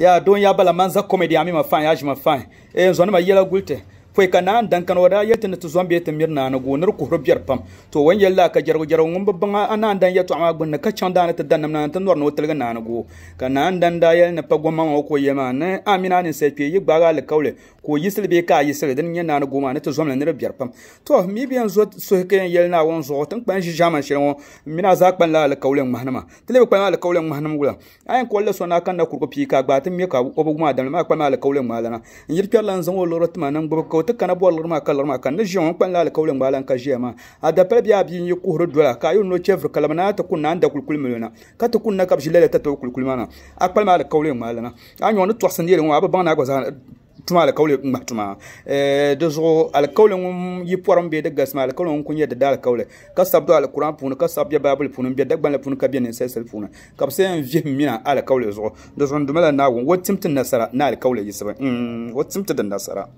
ya don ya bala manza comedy ami mafan ya jima fan e eh, nzo na yela gulte foi kana dan kan wada yete na tuzwan biye tamir na na gonar ku rubiyar pam to wan yalla ka jargo jargo ngum babban ana dan yetu amma gunna ka can dana ta dan na ta nor no na na go kana dan da yalla na pagwa ma ko yema ne amina ne sai fiye gbaga al kaule ko yisil be ka yisil din yan na na goma na tuzwan na rubiyar pam to mi biyan zo so ke yalla na won zo tan kpan shi jaman shi won mina za kpan la al kaule mahnama tele kpan al kaule mahnama gula ayan ko la so na kan na kurko pika gbatin me ka obo ma dan ma kpan al kaule malana yirpiyar lan zan wo loro tuma nan gbo ti kana bɔri lirima ka lirima ka ni ʒiya ŋun kpanila ŋmaa lan ka ʒiya maa a dapali biya bia n yi kuhuri dola ka a no chɛviri ka lama na ti kunna an da kulikuli milo na ka ti na ka bi ʒi lala tatabi kulikuli maa na a kpalima alikawuli ŋmaala na a nyɔ ni tɔɣisi neeri ŋɔ a bi baŋ na gba zaa tuma alikawuli ŋma tuma eh, di zuɣu alikawuli ŋun yi n bɛ di galisi maa alikawuli ŋun ku yɛ di da alikawuli ka sabi do alikuran puuni ka sabi bɛ baabuli puuni n bɛ dagbanli puuni ka bɛ ninsalisili puuni ka bi se n vihim mina alikawuli zuɣu di zuɣu n dumala naawuni wo timti nasara ni alikawuli yisibu wo hmm, timti di nasara